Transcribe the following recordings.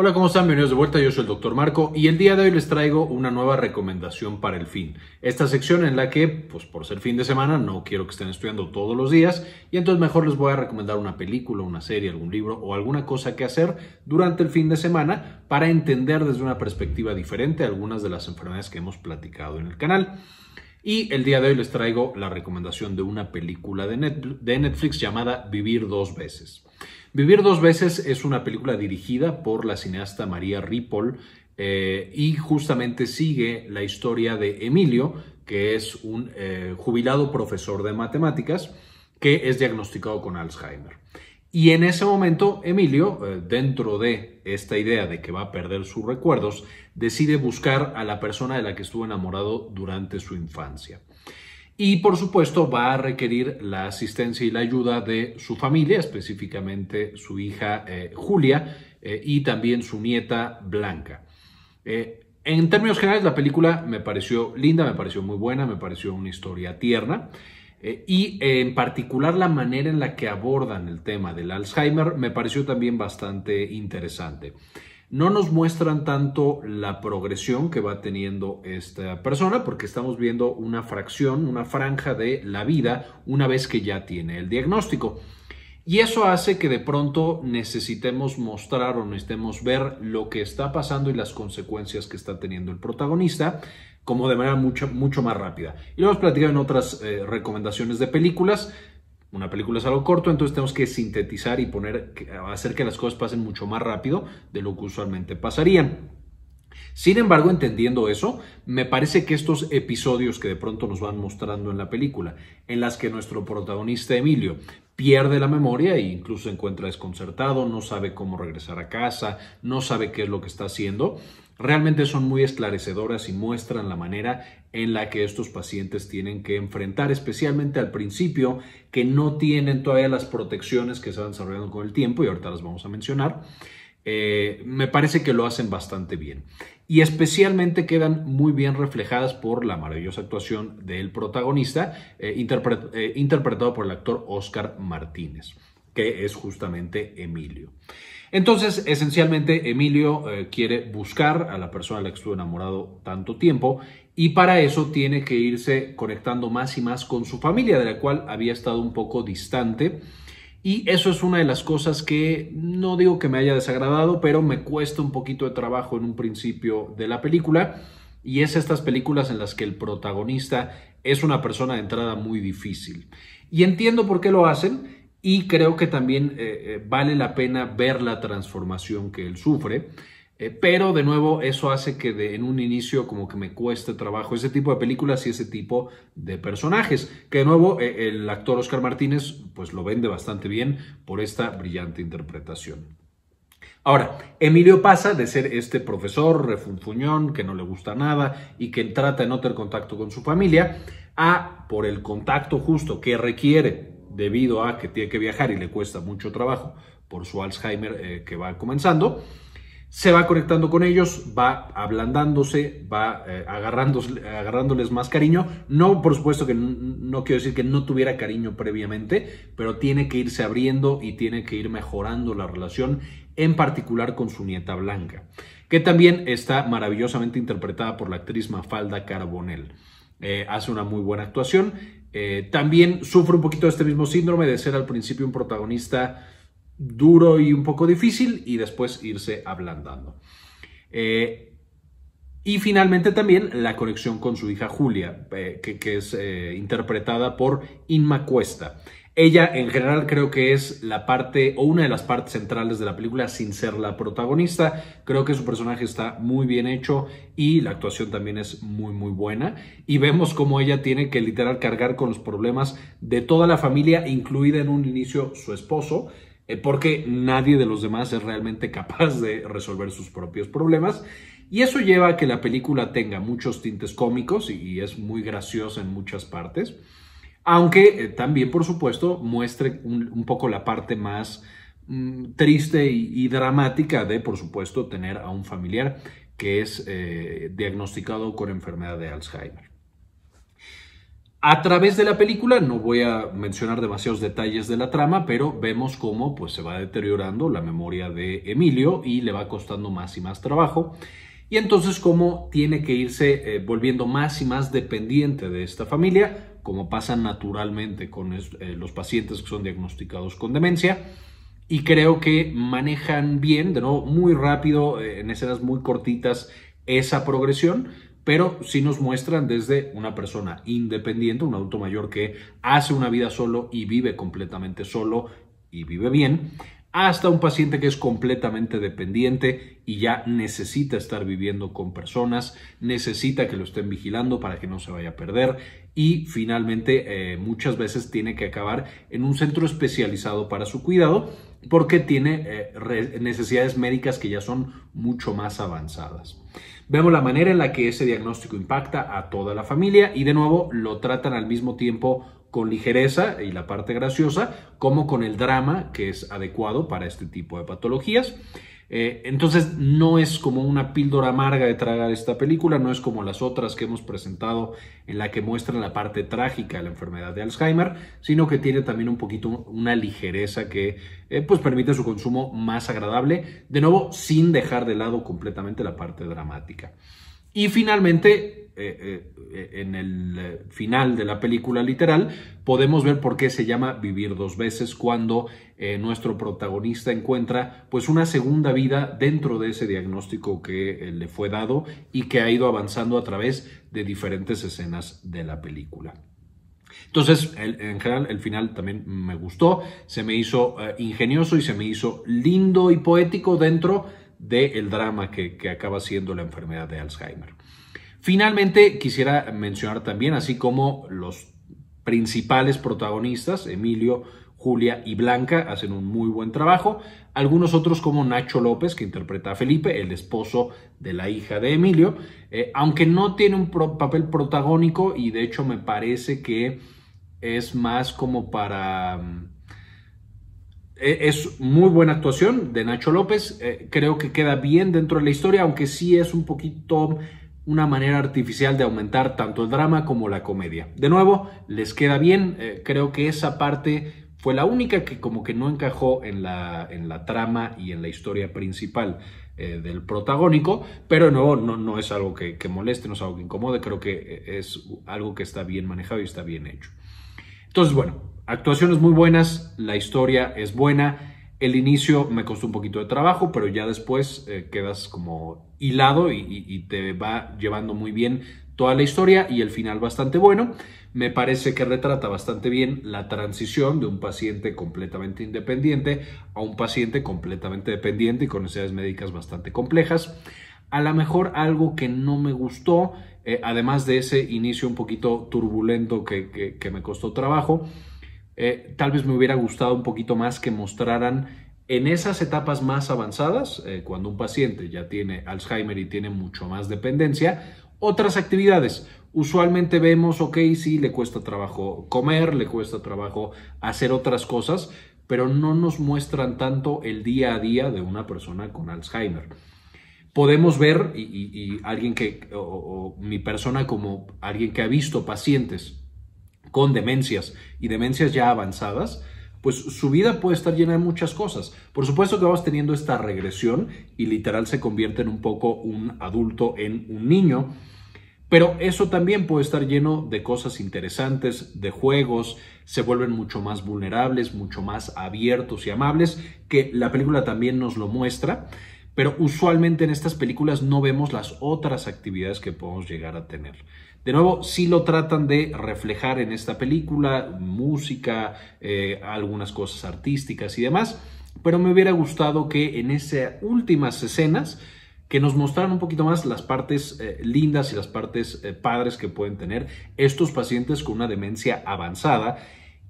Hola, ¿cómo están? Bienvenidos de vuelta, yo soy el doctor Marco y el día de hoy les traigo una nueva recomendación para el fin. Esta sección en la que, pues por ser fin de semana, no quiero que estén estudiando todos los días y entonces mejor les voy a recomendar una película, una serie, algún libro o alguna cosa que hacer durante el fin de semana para entender desde una perspectiva diferente algunas de las enfermedades que hemos platicado en el canal. Y el día de hoy les traigo la recomendación de una película de Netflix llamada Vivir dos veces. Vivir dos veces es una película dirigida por la cineasta María Ripoll eh, y justamente sigue la historia de Emilio, que es un eh, jubilado profesor de matemáticas que es diagnosticado con Alzheimer. Y en ese momento, Emilio, eh, dentro de esta idea de que va a perder sus recuerdos, decide buscar a la persona de la que estuvo enamorado durante su infancia y por supuesto va a requerir la asistencia y la ayuda de su familia, específicamente su hija eh, Julia eh, y también su nieta Blanca. Eh, en términos generales, la película me pareció linda, me pareció muy buena, me pareció una historia tierna. y en particular la manera en la que abordan el tema del Alzheimer me pareció también bastante interesante. No nos muestran tanto la progresión que va teniendo esta persona porque estamos viendo una fracción, una franja de la vida una vez que ya tiene el diagnóstico. Y eso hace que de pronto necesitemos mostrar o necesitemos ver lo que está pasando y las consecuencias que está teniendo el protagonista, como de manera mucho, mucho más rápida. Y lo hemos platicado en otras eh, recomendaciones de películas, una película es algo corto, entonces tenemos que sintetizar y poner, hacer que las cosas pasen mucho más rápido de lo que usualmente pasarían. Sin embargo, entendiendo eso, me parece que estos episodios que de pronto nos van mostrando en la película, en las que nuestro protagonista Emilio pierde la memoria e incluso se encuentra desconcertado, no sabe cómo regresar a casa, no sabe qué es lo que está haciendo, realmente son muy esclarecedoras y muestran la manera en la que estos pacientes tienen que enfrentar, especialmente al principio, que no tienen todavía las protecciones que se van desarrollando con el tiempo y ahorita las vamos a mencionar. Eh, me parece que lo hacen bastante bien. Y especialmente quedan muy bien reflejadas por la maravillosa actuación del protagonista, eh, eh, interpretado por el actor Oscar Martínez que es justamente Emilio. Entonces, esencialmente, Emilio eh, quiere buscar a la persona a la que estuvo enamorado tanto tiempo y para eso tiene que irse conectando más y más con su familia, de la cual había estado un poco distante. Y eso es una de las cosas que no digo que me haya desagradado, pero me cuesta un poquito de trabajo en un principio de la película. Y es estas películas en las que el protagonista es una persona de entrada muy difícil. Y entiendo por qué lo hacen, y creo que también eh, eh, vale la pena ver la transformación que él sufre. Eh, pero de nuevo, eso hace que en un inicio como que me cueste trabajo ese tipo de películas y ese tipo de personajes. Que de nuevo, el actor Oscar Martínez pues lo vende bastante bien por esta brillante interpretación. Ahora, Emilio pasa de ser este profesor refunfuñón que no le gusta nada y que trata de no tener contacto con su familia a, por el contacto justo que requiere debido a que tiene que viajar y le cuesta mucho trabajo por su Alzheimer eh, que va comenzando, se va conectando con ellos, va ablandándose, va eh, agarrándoles más cariño. No, por supuesto que no, quiero decir que no tuviera cariño previamente, pero tiene que irse abriendo y tiene que ir mejorando la relación, en particular con su nieta Blanca, que también está maravillosamente interpretada por la actriz Mafalda Carbonell. Eh, hace una muy buena actuación eh, también sufre un poquito de este mismo síndrome de ser al principio un protagonista duro y un poco difícil y después irse ablandando. Eh, y finalmente también la conexión con su hija Julia, eh, que, que, es interpretada por Inma Cuesta. Ella en general creo que es la parte o una de las partes centrales de la película sin ser la protagonista. Creo que su personaje está muy bien hecho y la actuación también es muy muy buena. Y vemos cómo ella tiene que literal cargar con los problemas de toda la familia, incluida en un inicio su esposo, eh, porque nadie de los demás es realmente capaz de resolver sus propios problemas. Y eso lleva a que la película tenga muchos tintes cómicos y es muy graciosa en muchas partes aunque eh, también, por supuesto, muestre un, poco la parte más mm, triste y, dramática de, por supuesto, tener a un familiar que es eh, diagnosticado con enfermedad de Alzheimer. A través de la película, no voy a mencionar demasiados detalles de la trama, pero vemos cómo pues, se va deteriorando la memoria de Emilio y le va costando más y más trabajo. Y entonces cómo tiene que irse eh, volviendo más y más dependiente de esta familia como pasa naturalmente con eh, los pacientes que son diagnosticados con demencia. Y creo que manejan bien, de nuevo, muy rápido, eh, en escenas muy cortitas, esa progresión, pero sí nos muestran desde una persona independiente, un adulto mayor que hace una vida solo y vive completamente solo y vive bien, hasta un paciente que es completamente dependiente y ya necesita estar viviendo con personas, necesita que lo estén vigilando para que no se vaya a perder y finalmente eh, muchas veces tiene que acabar en un centro especializado para su cuidado porque tiene eh, necesidades médicas que ya son mucho más avanzadas. Vemos la manera en la que ese diagnóstico impacta a toda la familia y de nuevo lo tratan al mismo tiempo con ligereza y la parte graciosa, como con el drama que es adecuado para este tipo de patologías. Eh, entonces no es como una píldora amarga de tragar esta película, no es como las otras que hemos presentado en la que muestran la parte trágica de la enfermedad de Alzheimer, sino que tiene también un poquito una ligereza que eh, pues permite su consumo más agradable, de nuevo sin dejar de lado completamente la parte dramática. Y finalmente, eh, eh, eh, en el final de la película literal, podemos ver por qué se llama Vivir dos veces cuando nuestro protagonista encuentra pues una segunda vida dentro de ese diagnóstico que le fue dado y que ha ido avanzando a través de diferentes escenas de la película. Entonces, en general, el final también me gustó, se me hizo ingenioso y se me hizo lindo y poético dentro del drama que, acaba siendo la enfermedad de Alzheimer. Finalmente, quisiera mencionar también, así como los principales protagonistas, Emilio, Julia y Blanca, hacen un muy buen trabajo, algunos otros como Nacho López, que interpreta a Felipe, el esposo de la hija de Emilio, eh, aunque no tiene un papel protagónico y de hecho me parece que es más como para mm, e, es muy buena actuación de Nacho López. Eh, creo que queda bien dentro de la historia, aunque sí es un poquito una manera artificial de aumentar tanto el drama como la comedia. De nuevo, les queda bien. Eh, creo que esa parte fue la única que como que no encajó en la, en la trama y en la historia principal eh, del protagónico, pero no, no, no es algo que, que moleste, no es algo que incomode, creo que es algo que está bien manejado y está bien hecho. Entonces, bueno, Actuaciones muy buenas, la historia es buena. El inicio me costó un poquito de trabajo, pero ya después eh, quedas como hilado y, te va llevando muy bien toda la historia y el final bastante bueno. Me parece que retrata bastante bien la transición de un paciente completamente independiente a un paciente completamente dependiente y con necesidades médicas bastante complejas. A lo mejor algo que no me gustó, eh, además de ese inicio un poquito turbulento que me costó trabajo, eh, tal vez me hubiera gustado un poquito más que mostraran en esas etapas más avanzadas, eh, cuando un paciente ya tiene Alzheimer y tiene mucho más dependencia, otras actividades. Usualmente vemos, ok, sí, le cuesta trabajo comer, le cuesta trabajo hacer otras cosas, pero no nos muestran tanto el día a día de una persona con Alzheimer. Podemos ver, y, alguien que, o mi persona como alguien que ha visto pacientes con demencias y demencias ya avanzadas, pues su vida puede estar llena de muchas cosas. Por supuesto que vamos teniendo esta regresión y literal se convierte en un poco un adulto en un niño, pero eso también puede estar lleno de cosas interesantes, de juegos, se vuelven mucho más vulnerables, mucho más abiertos y amables, que la película también nos lo muestra, pero usualmente en estas películas no vemos las otras actividades que podemos llegar a tener. De nuevo, sí lo tratan de reflejar en esta película, música, eh, algunas cosas artísticas y demás, pero me hubiera gustado que en esas últimas escenas que nos mostraran un poquito más las partes eh, lindas y las partes eh, padres que pueden tener estos pacientes con una demencia avanzada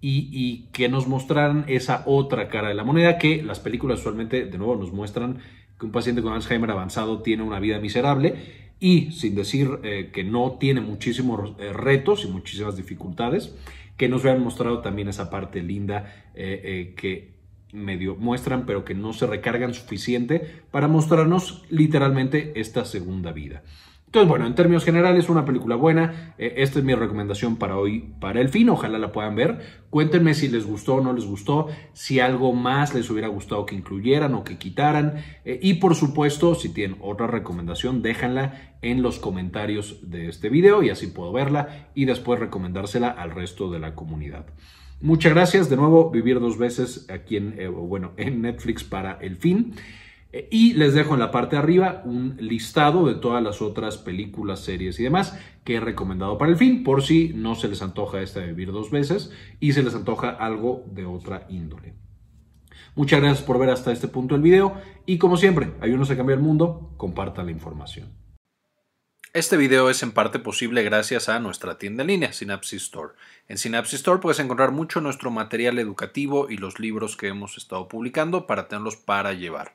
y, y, que nos mostraran esa otra cara de la moneda que las películas usualmente, de nuevo, nos muestran que un paciente con Alzheimer avanzado tiene una vida miserable y sin decir eh, que no tiene muchísimos eh, retos y muchísimas dificultades, que nos vean mostrado también esa parte linda eh, que medio muestran, pero que no se recargan suficiente para mostrarnos literalmente esta segunda vida. Entonces, bueno, en términos generales, una película buena. Eh, esta es mi recomendación para hoy, para el fin. Ojalá la puedan ver. Cuéntenme si les gustó o no les gustó, si algo más les hubiera gustado que incluyeran o que quitaran. Eh, y por supuesto, si tienen otra recomendación, déjanla en los comentarios de este video y así puedo verla y después recomendársela al resto de la comunidad. Muchas gracias de nuevo, vivir dos veces aquí eh, bueno, en Netflix para el fin. Eh, y les dejo en la parte de arriba un listado de todas las otras películas, series y demás que he recomendado para el fin, por si no se les antoja esta de vivir dos veces y se les antoja algo de otra índole. Muchas gracias por ver hasta este punto el video y como siempre, ayúdenos a cambiar el mundo, compartan la información. Este video es en parte posible gracias a nuestra tienda en línea, Synapsis Store. En Synapsis Store puedes encontrar mucho nuestro material educativo y los libros que hemos estado publicando para tenerlos para llevar.